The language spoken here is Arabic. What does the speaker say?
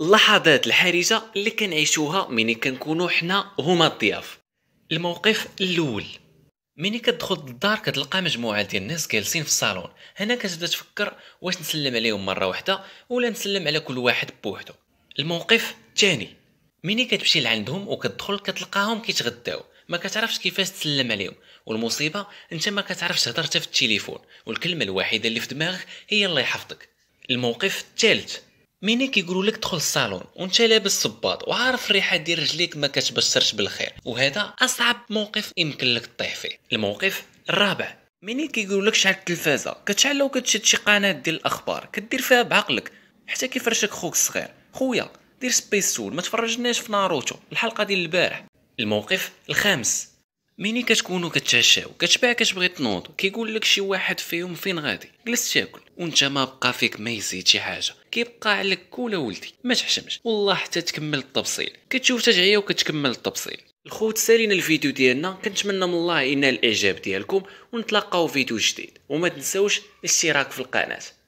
اللحظات الحرجه اللي كنعيشوها ملي كنكونوا حنا هما الضياف الموقف الاول ملي كتدخل للدار كتلقى مجموعه ديال الناس جالسين في الصالون هنا كتبدا تفكر واش نسلم عليهم مره واحده ولا نسلم على كل واحد بوحدو الموقف الثاني ملي كتمشي لعندهم وكتدخل كتلقاهم كيتغداو ما كتعرفش كيفاش تسلم عليهم والمصيبه انت ما كتعرفش تهضر حتى في التليفون والكلمه الوحيده اللي في دماغك هي الله يحفظك الموقف الثالث ميني كيقولوا لك دخل الصالون وانت لابس صباط وعارف الريحه ديال رجليك ما كتبشرش بالخير وهذا اصعب موقف يمكن لك تطيح فيه الموقف الرابع ميني كيقولوا لك شعل التلفازه كتشعلها وكتشد شي قناه ديال الاخبار كدير فيها بعقلك حتى كيفرشك خوك الصغير خويا دير سبيس سول ما تفرجناش في ناروتو الحلقه ديال البارح الموقف الخامس ميني كتكونو كتعشاو كتباع كتبغي تنوض كيقول لك شي واحد فيهم فين غادي جلس تاكل وانت ما بقى فيك ما يزيد شي حاجه كيبقى عليك كولا ولدي ما تحشمش والله حتى تكمل التبصيل كتشوف تجعيه وكتكمل التبصيل الخوت سالينا الفيديو ديالنا كنتمنى من الله ينال الاعجاب ديالكم ونتلاقاو فيديو جديد وما تنساوش الاشتراك في القناه